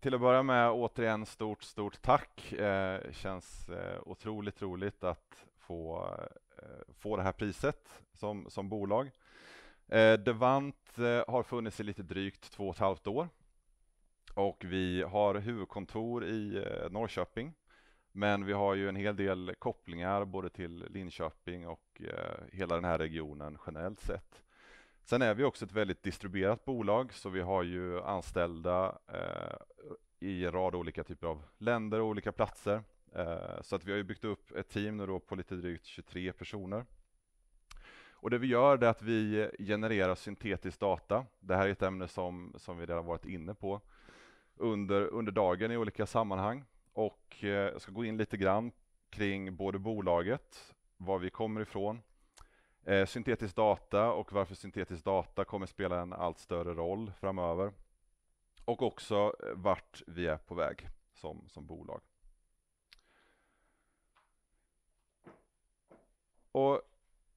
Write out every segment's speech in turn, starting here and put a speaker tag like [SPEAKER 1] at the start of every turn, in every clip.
[SPEAKER 1] till att börja med återigen stort, stort tack. Eh, känns eh, otroligt roligt att få, eh, få det här priset som, som bolag. Eh, Devant eh, har funnits i lite drygt två och ett halvt år och vi har huvudkontor i eh, Norrköping. Men vi har ju en hel del kopplingar både till Linköping och eh, hela den här regionen generellt sett. Sen är vi också ett väldigt distribuerat bolag så vi har ju anställda eh, en rad olika typer av länder och olika platser. Eh, så att vi har ju byggt upp ett team nu då på lite drygt 23 personer. Och det vi gör är att vi genererar syntetisk data. Det här är ett ämne som, som vi redan varit inne på under, under dagen i olika sammanhang. Och eh, jag ska gå in lite grann kring både bolaget, var vi kommer ifrån, eh, syntetisk data och varför syntetisk data kommer spela en allt större roll framöver och också eh, vart vi är på väg som, som bolag. Och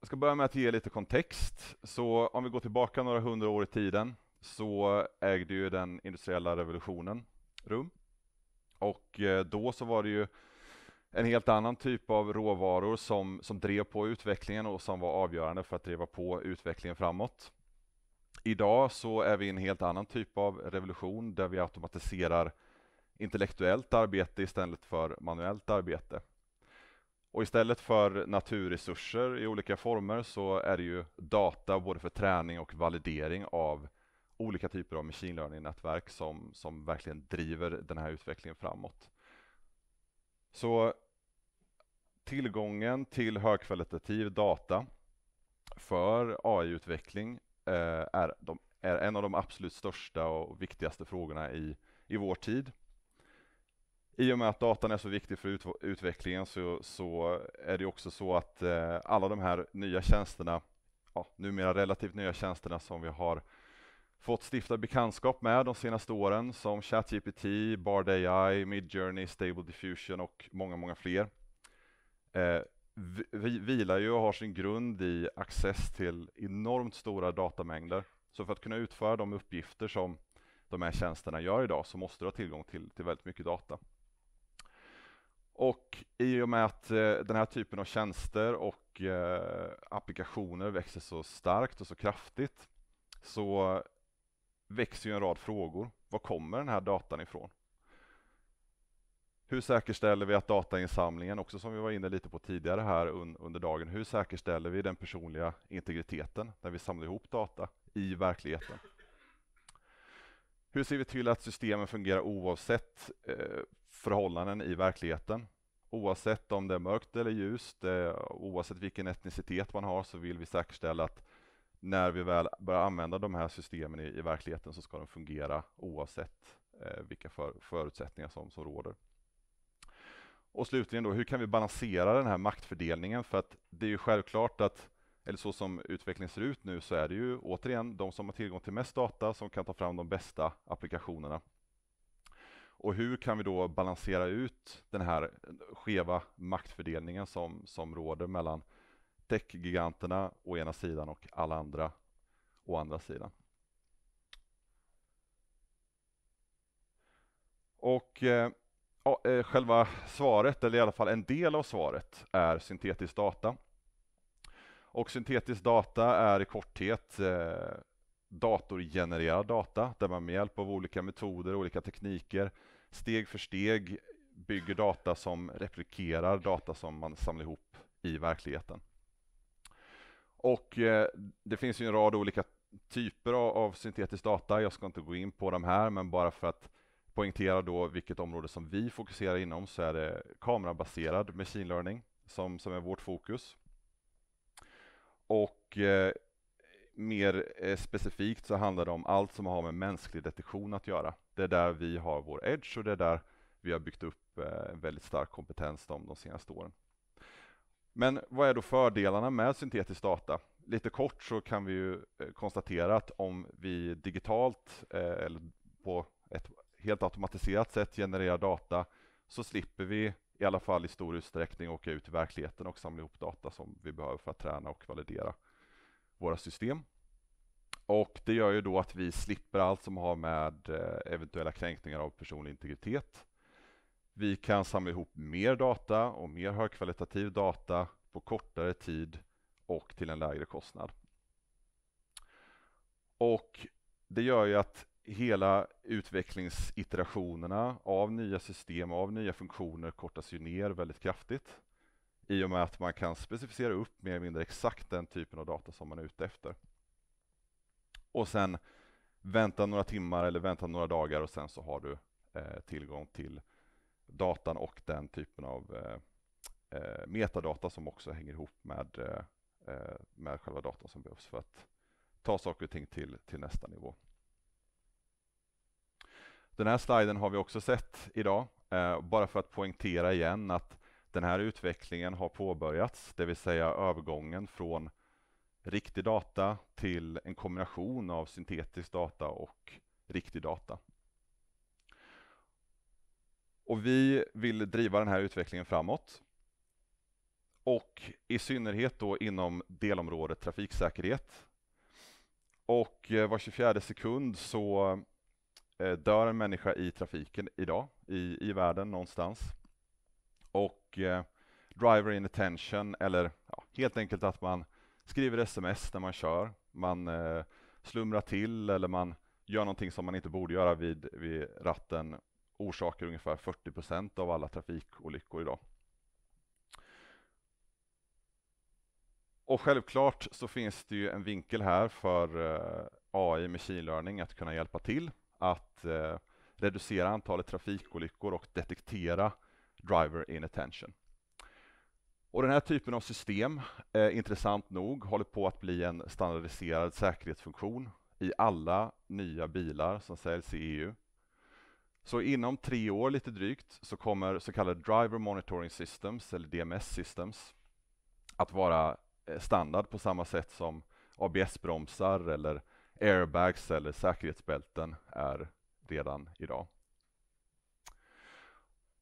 [SPEAKER 1] jag ska börja med att ge lite kontext. Så om vi går tillbaka några hundra år i tiden så ägde ju den industriella revolutionen rum. Och eh, då så var det ju en helt annan typ av råvaror som, som drev på utvecklingen och som var avgörande för att driva på utvecklingen framåt. Idag så är vi i en helt annan typ av revolution där vi automatiserar intellektuellt arbete istället för manuellt arbete. Och istället för naturresurser i olika former så är det ju data både för träning och validering av olika typer av machine learning-nätverk som, som verkligen driver den här utvecklingen framåt. Så tillgången till högkvalitativ data för AI-utveckling Eh, är, de, är en av de absolut största och viktigaste frågorna i, i vår tid. I och med att datan är så viktig för ut, utvecklingen så, så, är det också så att eh, alla de här nya tjänsterna, ja, numera relativt nya tjänsterna som vi har fått stifta bekantskap med de senaste åren som ChatGPT, Bard AI, Midjourney, Stable Diffusion och många, många fler eh, vilar ju och har sin grund i access till enormt stora datamängder. Så för att kunna utföra de uppgifter som de här tjänsterna gör idag så måste du ha tillgång till, till väldigt mycket data. Och i och med att eh, den här typen av tjänster och eh, applikationer växer så starkt och så kraftigt så växer ju en rad frågor. Var kommer den här datan ifrån? Hur säkerställer vi att datainsamlingen, också som vi var inne lite på tidigare här un under dagen, hur säkerställer vi den personliga integriteten när vi samlar ihop data i verkligheten? Hur ser vi till att systemen fungerar oavsett eh, förhållanden i verkligheten? Oavsett om det är mörkt eller ljust, eh, oavsett vilken etnicitet man har så vill vi säkerställa att när vi väl börjar använda de här systemen i, i verkligheten så ska de fungera oavsett eh, vilka för, förutsättningar som, som råder. Och slutligen då, hur kan vi balansera den här maktfördelningen? För att det är ju självklart att, eller så som utvecklingen ser ut nu, så är det ju återigen de som har tillgång till mest data som kan ta fram de bästa applikationerna. Och hur kan vi då balansera ut den här skeva maktfördelningen som, som råder mellan techgiganterna å ena sidan och alla andra å andra sidan? Och eh, ja, eh, själva svaret, eller i alla fall en del av svaret, är syntetisk data. Och syntetisk data är i korthet eh, datorgenererad data där man med hjälp av olika metoder och olika tekniker steg för steg bygger data som replikerar data som man samlar ihop i verkligheten. Och eh, det finns ju en rad olika typer av, av syntetisk data. Jag ska inte gå in på de här, men bara för att poängterar då vilket område som vi fokuserar inom så är det kamerabaserad machine learning som, som är vårt fokus. Och eh, mer eh, specifikt så handlar det om allt som har med mänsklig detektion att göra. Det är där vi har vår edge och det är där vi har byggt upp en eh, väldigt stark kompetens de, de senaste åren. Men vad är då fördelarna med syntetisk data? Lite kort så kan vi ju eh, konstatera att om vi digitalt eller på ett helt automatiserat sätt generera data så slipper vi i alla fall i stor utsträckning åka ut i verkligheten och samla ihop data som vi behöver för att träna och validera våra system. Och det gör ju då att vi slipper allt som har med eh, eventuella kränkningar av personlig integritet. Vi kan samla ihop mer data och mer högkvalitativ data på kortare tid och till en lägre kostnad. Och det gör ju att hela utvecklingsiterationerna av nya system, av nya funktioner kortas ju ner väldigt kraftigt i och med att man kan specificera upp mer eller mindre exakt den typen av data som man är ute efter. Och sen vänta några timmar eller vänta några dagar och sen så har du eh, tillgång till datan och den typen av eh, eh metadata som också hänger ihop med, eh, eh, med själva datan som behövs för att ta saker och ting till, till nästa nivå. Den här sliden har vi också sett idag, eh, bara för att poängtera igen att den här utvecklingen har påbörjats, det vill säga övergången från riktig data till en kombination av syntetisk data och riktig data. Och vi vill driva den här utvecklingen framåt. Och i synnerhet då inom delområdet trafiksäkerhet. Och eh, var 24 sekund så Eh, dör en människa i trafiken idag, i, i världen någonstans. Och eh, driver in attention, eller ja, helt enkelt att man skriver sms när man kör, man eh, slumrar till eller man gör någonting som man inte borde göra vid, vid ratten, orsakar ungefär 40 av alla trafikolyckor idag. Och självklart så finns det ju en vinkel här för eh, AI, machine learning, att kunna hjälpa till att eh, reducera antalet trafikolyckor och detektera driver inattention. Och den här typen av system, eh, intressant nog, håller på att bli en standardiserad säkerhetsfunktion i alla nya bilar som säljs i EU. Så inom tre år lite drygt så kommer så kallade Driver Monitoring Systems, eller DMS Systems, att vara eh, standard på samma sätt som ABS-bromsar eller airbags eller säkerhetsbälten är redan idag.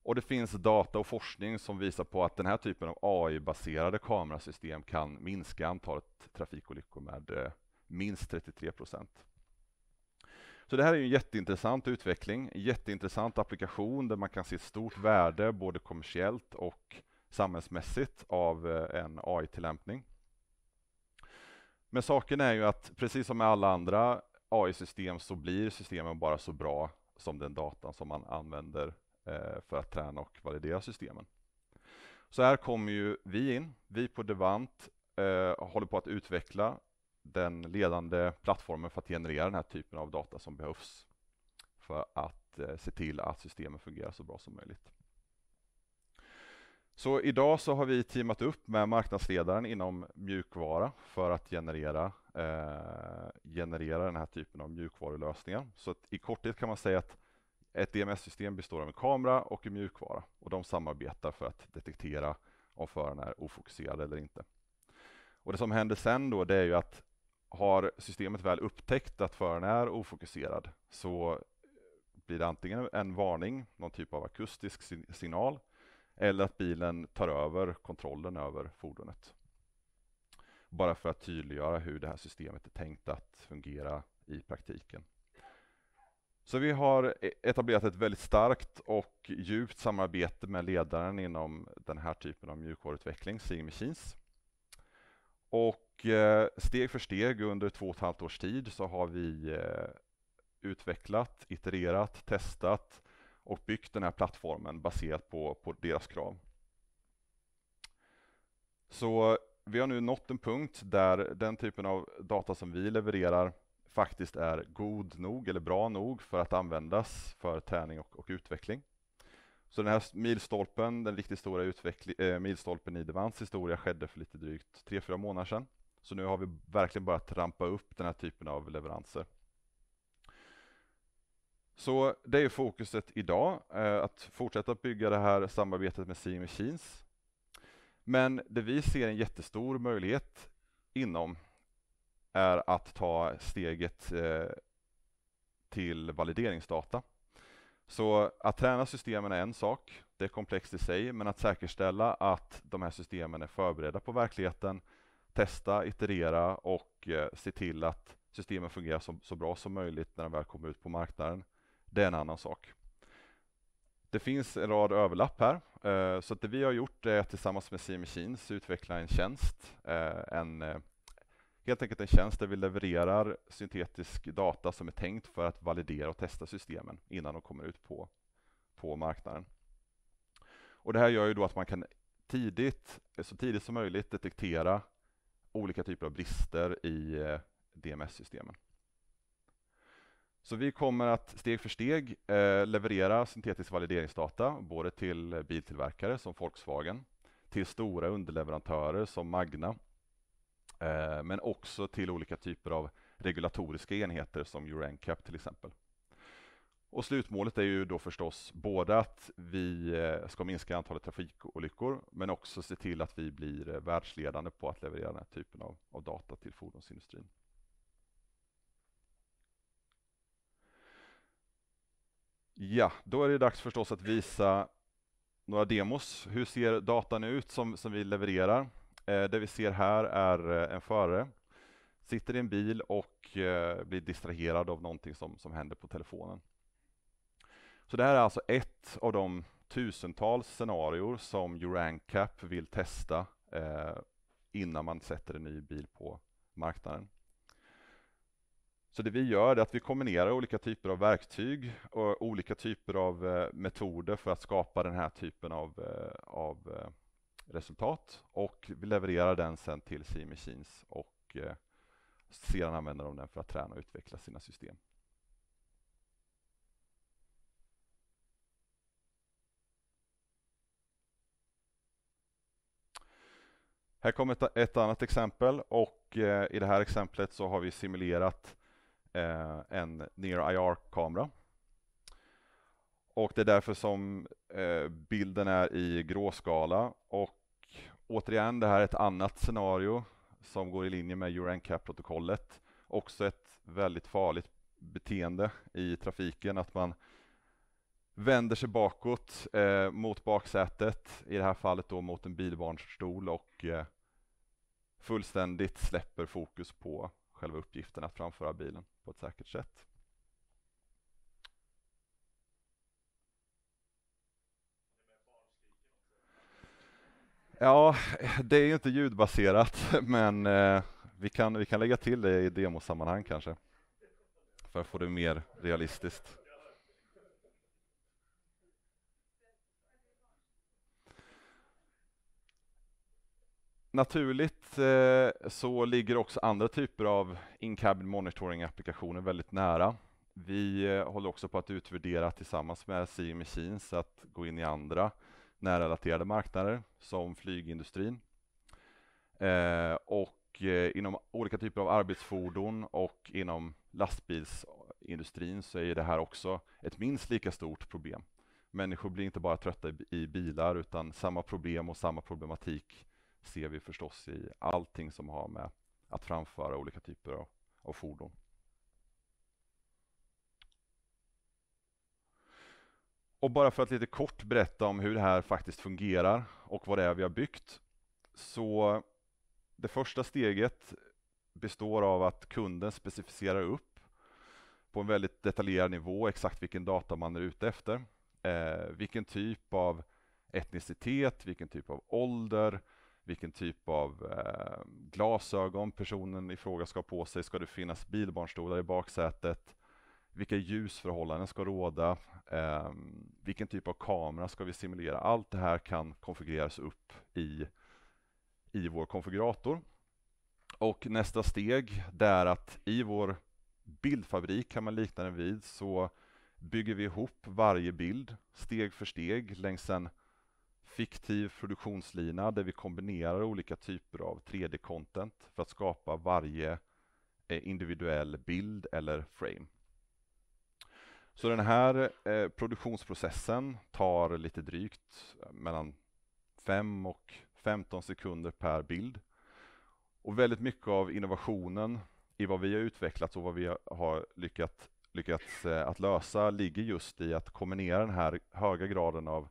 [SPEAKER 1] Och det finns data och forskning som visar på att den här typen av AI-baserade kamerasystem kan minska antalet trafikolyckor med eh, minst 33 procent. Så det här är en jätteintressant utveckling, jätteintressant applikation där man kan se ett stort värde både kommersiellt och samhällsmässigt av eh, en AI-tillämpning. Men saken är ju att precis som med alla andra AI-system så blir systemen bara så bra som den datan som man använder eh, för att träna och validera systemen. Så här kommer ju vi in. Vi på Devant eh, håller på att utveckla den ledande plattformen för att generera den här typen av data som behövs för att eh, se till att systemen fungerar så bra som möjligt. Så idag så har vi teamat upp med marknadsledaren inom mjukvara för att generera, eh, generera den här typen av mjukvarulösningar. Så att i korthet kan man säga att ett DMS-system består av en kamera och en mjukvara och de samarbetar för att detektera om föraren är ofokuserad eller inte. Och Det som händer sen då det är ju att har systemet väl upptäckt att föraren är ofokuserad så blir det antingen en varning, någon typ av akustisk signal eller att bilen tar över kontrollen över fordonet. Bara för att tydliggöra hur det här systemet är tänkt att fungera i praktiken. Så vi har e-, etablerat ett väldigt starkt och djupt samarbete med ledaren inom den här typen av mjukvaruutveckling, Sig Machines. Och e, steg för steg under två och ett halvt års tid så har vi e, utvecklat, itererat, testat och byggt den här plattformen baserat på, på deras krav. Så vi har nu nått en punkt där den typen av data som vi levererar faktiskt är god nog eller bra nog för att användas för träning och, och utveckling. Så den här milstolpen, den riktigt stora äh, milstolpen i Devans historia skedde för lite drygt 3-4 månader sedan. Så nu har vi verkligen börjat trampa upp den här typen av leveranser. Så det är fokuset idag, eh, att fortsätta bygga det här samarbetet med Seeing Machines. Men det vi ser en jättestor möjlighet inom är att ta steget eh, till valideringsdata. Så att träna systemen är en sak, det är komplext i sig, men att säkerställa att de här systemen är förberedda på verkligheten, testa, iterera och eh, se till att systemen fungerar så, så bra som möjligt när de väl kommer ut på marknaden det är en annan sak. Det finns en rad överlapp här, eh, så att det vi har gjort är att tillsammans med CM Machines utveckla en tjänst, eh, en, eh, helt enkelt en tjänst där vi levererar syntetisk data som är tänkt för att validera och testa systemen innan de kommer ut på, på marknaden. Och det här gör ju då att man kan tidigt, så tidigt som möjligt detektera olika typer av brister i DMS-systemen. Så vi kommer att steg för steg eh, leverera syntetisk valideringsdata både till biltillverkare som Volkswagen, till stora underleverantörer som Magna, eh, men också till olika typer av regulatoriska enheter som Euro NCAP till exempel. Och slutmålet är ju då förstås både att vi eh, ska minska antalet trafikolyckor men också se till att vi blir världsledande på att leverera den här typen av, av data till fordonsindustrin. Ja, då är det dags förstås att visa några demos. Hur ser datan ut som, som vi levererar? Eh, det vi ser här är eh, en förare. Sitter i en bil och eh, blir distraherad av någonting som, som händer på telefonen. Så det här är alltså ett av de tusentals scenarier som Eurancap vill testa eh, innan man sätter en ny bil på marknaden. Så det vi gör är att vi kombinerar olika typer av verktyg och olika typer av eh, metoder för att skapa den här typen av, eh, av eh, resultat och vi levererar den sen till CI Machines och sedan använder de den för att träna och utveckla sina system. Här kommer ett, annat exempel och i det här exemplet så har vi simulerat eh, en Near IR-kamera. Och det är därför som eh, bilden är i gråskala och återigen, det här är ett annat scenario som går i linje med Euro NCAP-protokollet. Också ett väldigt farligt beteende i trafiken, att man vänder sig bakåt eh, mot baksätet, i det här fallet då mot en bilbarnstol och eh, fullständigt släpper fokus på själva uppgiften att framföra bilen på ett säkert sätt. Ja, det är ju inte ljudbaserat, men eh, vi kan, vi kan lägga till det i demosammanhang kanske. För att få det mer realistiskt. naturligt eh, så ligger också andra typer av in-cabin monitoring-applikationer väldigt nära. Vi eh, håller också på att utvärdera tillsammans med CI Machines att gå in i andra närrelaterade marknader som flygindustrin. Eh, och inom olika typer av arbetsfordon och inom lastbilsindustrin så är det här också ett minst lika stort problem. Människor blir inte bara trötta i bilar utan samma problem och samma problematik ser vi förstås i allting som har med att framföra olika typer av, av fordon. Och bara för att lite kort berätta om hur det här faktiskt fungerar och vad det är vi har byggt. Så det första steget består av att kunden specificerar upp på en väldigt detaljerad nivå exakt vilken data man är ute efter. Eh, vilken typ av etnicitet, vilken typ av ålder, vilken typ av eh, glasögon personen i fråga ska ha på sig, ska det finnas bilbarnstolar i baksätet, vilka ljusförhållanden ska råda, eh, vilken typ av kamera ska vi simulera. Allt det här kan konfigureras upp i, i vår konfigurator. Och nästa steg är att i vår bildfabrik kan man likna den vid så bygger vi ihop varje bild steg för steg längs en fiktiv produktionslina där vi kombinerar olika typer av 3D-content för att skapa varje eh, individuell bild eller frame. Så den här eh, produktionsprocessen tar lite drygt eh, mellan 5 och 15 sekunder per bild. Och väldigt mycket av innovationen i vad vi har utvecklat och vad vi har lyckat, lyckats eh, att lösa ligger just i att kombinera den här höga graden av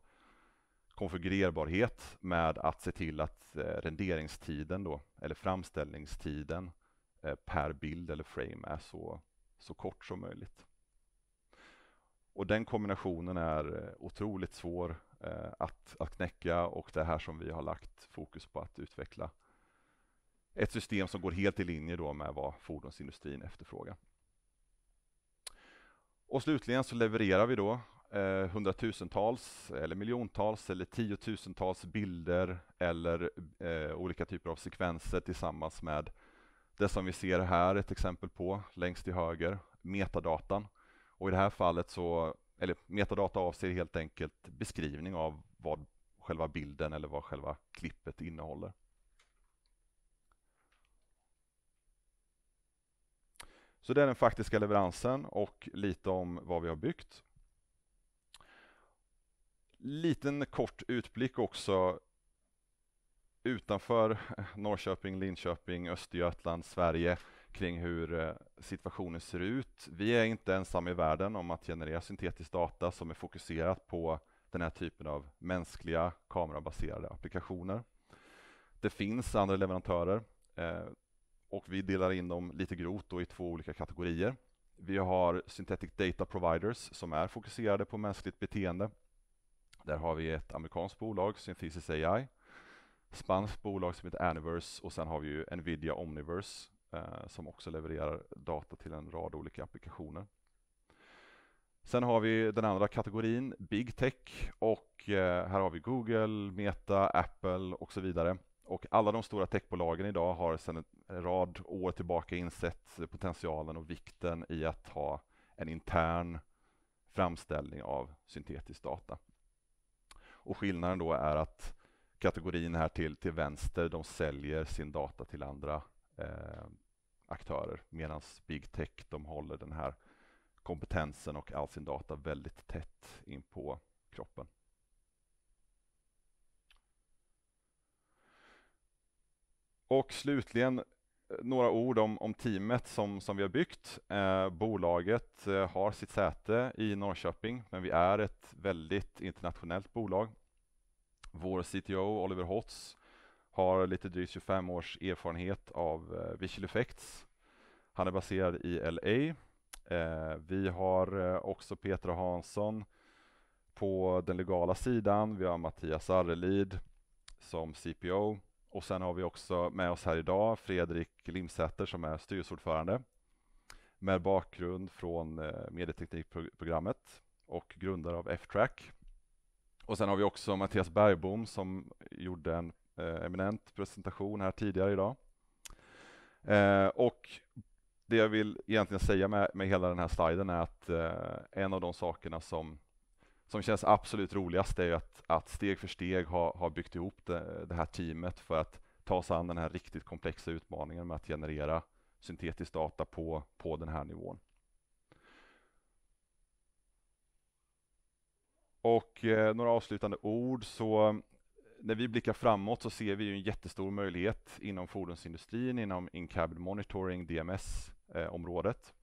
[SPEAKER 1] konfigurerbarhet med att se till att eh, renderingstiden då, eller framställningstiden eh, per bild eller frame är så, så kort som möjligt. Och den kombinationen är eh, otroligt svår att, att knäcka och det här som vi har lagt fokus på att utveckla ett system som går helt i linje då med vad fordonsindustrin efterfrågar. Och slutligen så levererar vi då eh, hundratusentals eller miljontals eller tiotusentals bilder eller eh, olika typer av sekvenser tillsammans med det som vi ser här ett exempel på längst till höger, metadatan. Och i det här fallet så, eller metadata avser helt enkelt beskrivning av vad själva bilden eller vad själva klippet innehåller. Så det är den faktiska leveransen och lite om vad vi har byggt. Liten kort utblick också utanför Norrköping, Linköping, Östergötland, Sverige kring hur eh, situationen ser ut. Vi är inte ensamma i världen om att generera syntetisk data som är fokuserat på den här typen av mänskliga kamerabaserade applikationer. Det finns andra leverantörer eh, och vi delar in dem lite grovt i två olika kategorier. Vi har synthetic data providers som är fokuserade på mänskligt beteende där har vi ett amerikanskt bolag, Synthesis AI, spanskt bolag som heter Aniverse och sen har vi ju Nvidia Omniverse eh, som också levererar data till en rad olika applikationer. Sen har vi den andra kategorin, Big Tech och eh, här har vi Google, Meta, Apple och så vidare. Och alla de stora techbolagen idag har sedan en rad år tillbaka insett potentialen och vikten i att ha en intern framställning av syntetisk data. Och skillnaden då är att kategorin här till, till vänster, de säljer sin data till andra eh, aktörer medan big tech, de håller den här kompetensen och all sin data väldigt tätt in på kroppen. Och slutligen några ord om, om teamet som, som vi har byggt. Eh, bolaget eh, har sitt säte i Norrköping, men vi är ett väldigt internationellt bolag. Vår CTO Oliver Hotz har lite drygt 25 års erfarenhet av eh, Visual Effects. Han är baserad i LA. Eh, vi har eh, också Petra Hansson på den legala sidan. Vi har Mattias Arrelid som CPO. Och sen har vi också med oss här idag Fredrik Limsäter som är styrelseordförande med bakgrund från eh, medieteknikprogrammet och grundare av F-track. Och sen har vi också Mattias Bergbom som gjorde en eh, eminent presentation här tidigare idag. Eh, och det jag vill egentligen säga med, med hela den här sliden är att en av de sakerna som som känns absolut roligast är ju att, att steg för steg ha, ha byggt ihop det, det här teamet för att ta sig an den här riktigt komplexa utmaningen med att generera syntetisk data på, på den här nivån. Och eh, några avslutande ord så när vi blickar framåt så ser vi ju en jättestor möjlighet inom fordonsindustrin, inom in-cabin monitoring, DMS-området. Eh,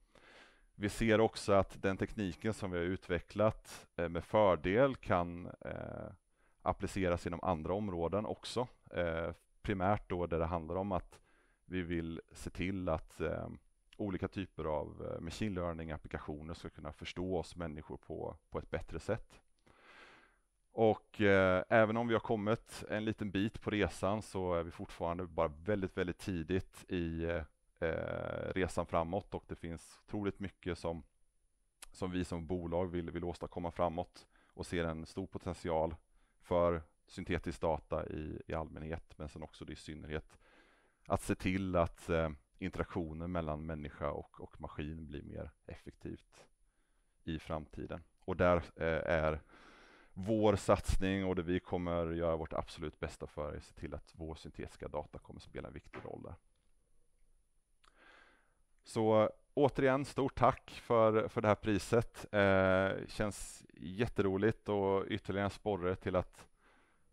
[SPEAKER 1] vi ser också att den tekniken som vi har utvecklat eh, med fördel kan eh, appliceras inom andra områden också. Eh, primärt då där det handlar om att vi vill se till att olika typer av machine learning-applikationer ska kunna förstå oss människor på, på ett bättre sätt. Och eh, även om vi har kommit en liten bit på resan så är vi fortfarande bara väldigt, väldigt tidigt i eh, Eh, resan framåt och det finns otroligt mycket som, som vi som bolag vill, vill åstadkomma framåt och ser en stor potential för syntetisk data i, i allmänhet men sen också det i synnerhet att se till att eh, interaktionen mellan människa och, och maskin blir mer effektivt i framtiden. Och där eh, är vår satsning och det vi kommer göra vårt absolut bästa för är att se till att vår syntetiska data kommer spela en viktig roll där. Så återigen, stort tack för, för det här priset. Eh, känns jätteroligt och ytterligare en sporre till att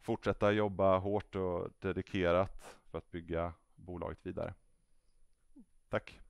[SPEAKER 1] fortsätta jobba hårt och dedikerat för att bygga bolaget vidare. Tack!